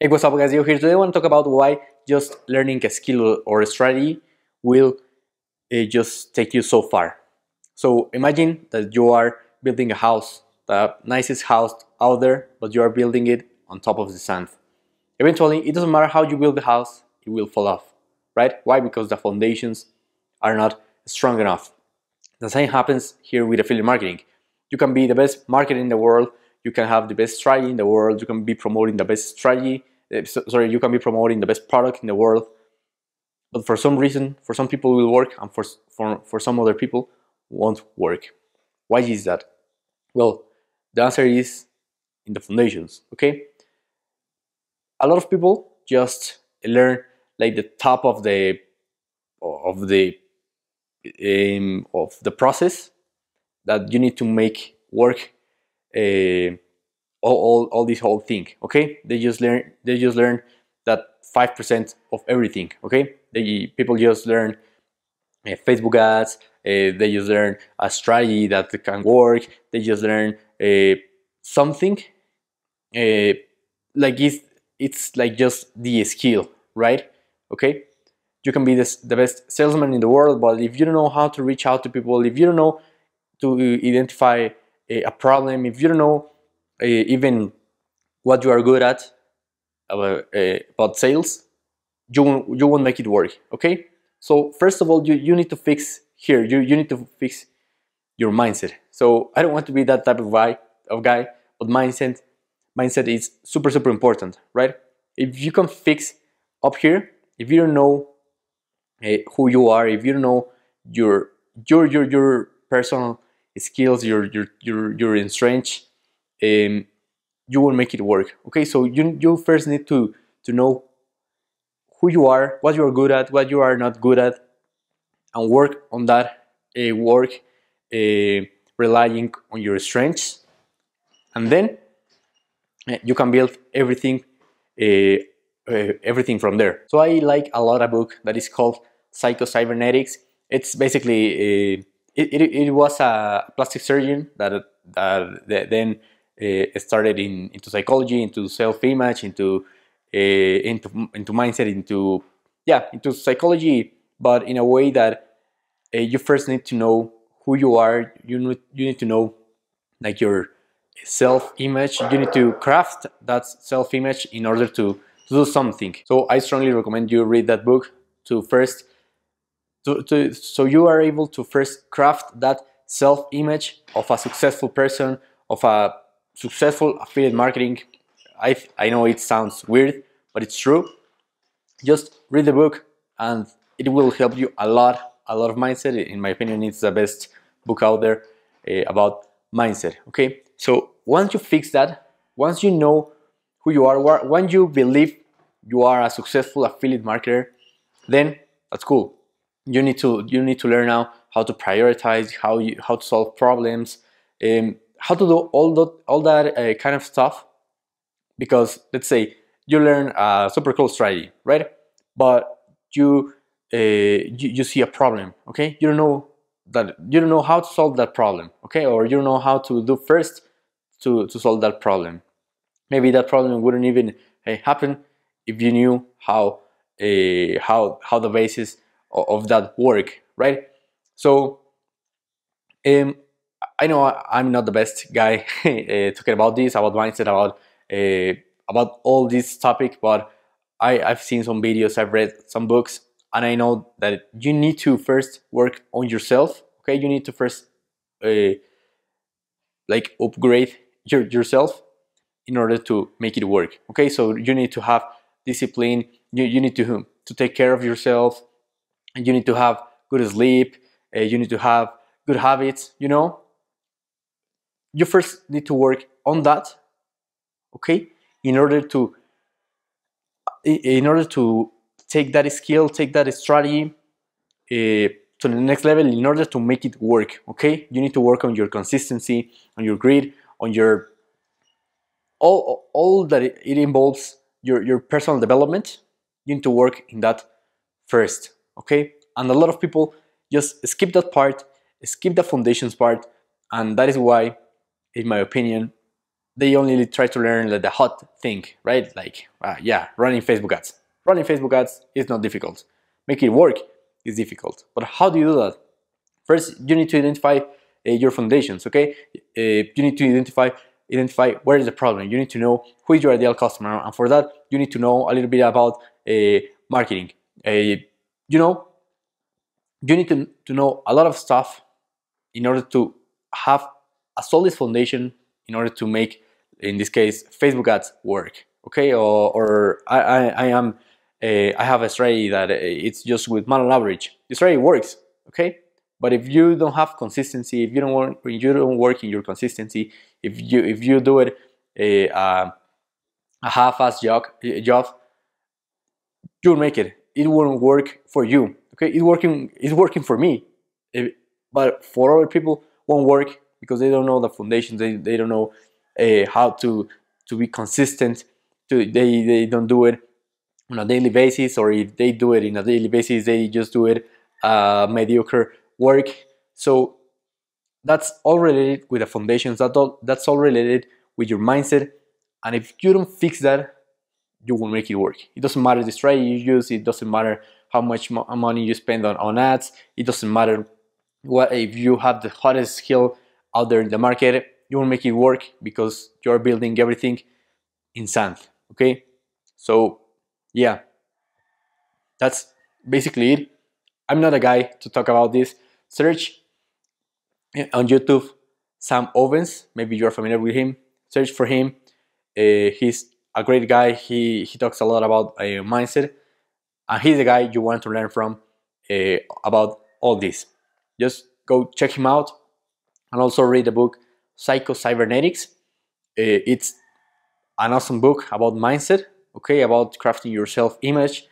Hey, what's up guys, Yo here. Today I want to talk about why just learning a skill or a strategy will uh, just take you so far. So imagine that you are building a house, the nicest house out there, but you are building it on top of the sand. Eventually, it doesn't matter how you build the house, it will fall off, right? Why? Because the foundations are not strong enough. The same happens here with affiliate marketing. You can be the best marketer in the world, you can have the best strategy in the world, you can be promoting the best strategy, Eh, sorry, you can be promoting the best product in the world, but for some reason, for some people will work, and for for for some other people won't work. Why is that? Well, the answer is in the foundations. Okay, a lot of people just learn like the top of the of the um, of the process that you need to make work uh, all, all, all this whole thing okay they just learn they just learn that 5% of everything okay they people just learn uh, facebook ads uh, they just learn a strategy that can work they just learn uh, something like it's it's like just the skill right okay you can be this, the best salesman in the world but if you don't know how to reach out to people if you don't know to identify a, a problem if you don't know uh, even what you are good at about, uh, eh, about sales, you won't, you won't make it work, okay? So first of all, you, you need to fix here, you, you need to fix your mindset. So I don't want to be that type of guy, of guy but mindset, mindset is super, super important, right? If you can fix up here, if you don't know uh, who you are, if you don't know your, your, your, your personal skills, your, your, your, your strength, um, you will make it work. Okay, so you, you first need to, to know who you are, what you are good at, what you are not good at, and work on that uh, work, uh, relying on your strengths. And then uh, you can build everything, uh, uh, everything from there. So I like a lot a book that is called Psycho Cybernetics. It's basically, it, it, it was a plastic surgeon that, that then uh, started in, into psychology, into self-image, into uh, into into mindset, into yeah, into psychology, but in a way that uh, you first need to know who you are. You need you need to know like your self-image. You need to craft that self-image in order to do something. So I strongly recommend you read that book to first to, to, so you are able to first craft that self-image of a successful person, of a successful affiliate marketing. I, I know it sounds weird, but it's true. Just read the book and it will help you a lot, a lot of mindset. In my opinion, it's the best book out there uh, about mindset. Okay, so once you fix that, once you know who you are, when you believe you are a successful affiliate marketer, then that's cool. You need to you need to learn now how to prioritize, how you how to solve problems, um, how to do all that all that uh, kind of stuff because let's say you learn a super cool strategy right but you, uh, you, you see a problem okay you don't know that you don't know how to solve that problem okay or you don't know how to do first to to solve that problem maybe that problem wouldn't even uh, happen if you knew how uh, how how the basis of, of that work right so um, I know I'm not the best guy uh, talking about this, about mindset, about uh, about all this topic, but I, I've seen some videos, I've read some books, and I know that you need to first work on yourself. Okay, you need to first uh, like upgrade your, yourself in order to make it work. Okay, so you need to have discipline. You, you need to to take care of yourself. You need to have good sleep. Uh, you need to have good habits. You know, you first need to work on that, okay, in order to in order to take that skill, take that strategy uh, to the next level in order to make it work, okay? You need to work on your consistency, on your grid, on your all all that it involves your your personal development. You need to work in that first, okay? And a lot of people just skip that part, skip the foundations part, and that is why in my opinion, they only try to learn the hot thing, right? Like, uh, yeah, running Facebook ads. Running Facebook ads is not difficult. Make it work is difficult. But how do you do that? First, you need to identify uh, your foundations, okay? Uh, you need to identify identify where is the problem. You need to know who is your ideal customer, and for that, you need to know a little bit about uh, marketing. Uh, you know, you need to, to know a lot of stuff in order to have a solid foundation in order to make, in this case, Facebook ads work. Okay, or, or I, I, I am a, eh, I I have a strategy that eh, it's just with manual average. The strategy works, okay? But if you don't have consistency, if you don't work, you don't work in your consistency, if you if you do it eh, a, a half-ass job, job, you'll make it. It won't work for you, okay? It's working. It's working for me, but for other people, won't work because they don't know the foundations. They, they don't know uh, how to to be consistent. To, they they don't do it on a daily basis, or if they do it in a daily basis, they just do it uh, mediocre work. So that's all related with the foundations. That all, that's all related with your mindset. And if you don't fix that, you will make it work. It doesn't matter the strategy you use. It doesn't matter how much mo money you spend on, on ads. It doesn't matter what if you have the hottest skill out there in the market you will make it work because you're building everything in sand okay so yeah that's basically it i'm not a guy to talk about this search eh, on youtube sam ovens maybe you're familiar with him search for him uh, he's a great guy he he talks a lot about uh, mindset and he's the guy you want to learn from uh, about all this just go check him out and also read the book Psychocybernetics. Uh, it's an awesome book about mindset, okay, about crafting your self-image.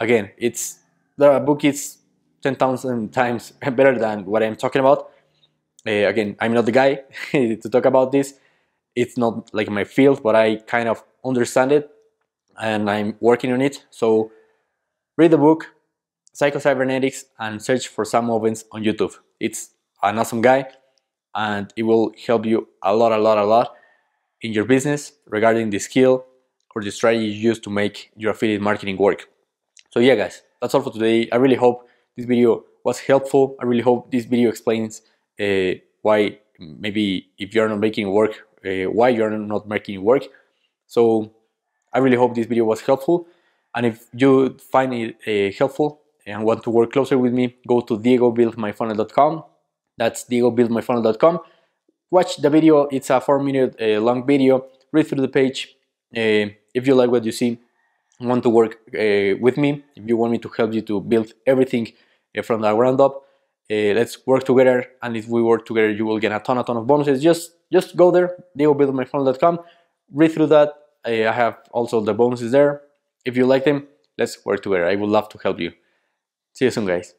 Again, it's the book is 10,000 times better than what I'm talking about. Uh, again, I'm not the guy to talk about this. It's not like my field, but I kind of understand it and I'm working on it. So read the book, Psycho Cybernetics, and search for Sam Owens on YouTube. It's an awesome guy and it will help you a lot, a lot, a lot in your business regarding the skill or the strategy you use to make your affiliate marketing work. So yeah, guys, that's all for today. I really hope this video was helpful. I really hope this video explains uh, why maybe if you're not making work, uh, why you're not making work. So I really hope this video was helpful. And if you find it uh, helpful and want to work closer with me, go to diegobuildmyfunnel.com that's diegobuildmyfunnel.com. Watch the video. It's a four minute uh, long video. Read through the page. Uh, if you like what you see, want to work uh, with me, if you want me to help you to build everything uh, from the ground up, uh, let's work together. And if we work together, you will get a ton, a ton of bonuses. Just, just go there, diegobuildmyfunnel.com. Read through that. Uh, I have also the bonuses there. If you like them, let's work together. I would love to help you. See you soon, guys.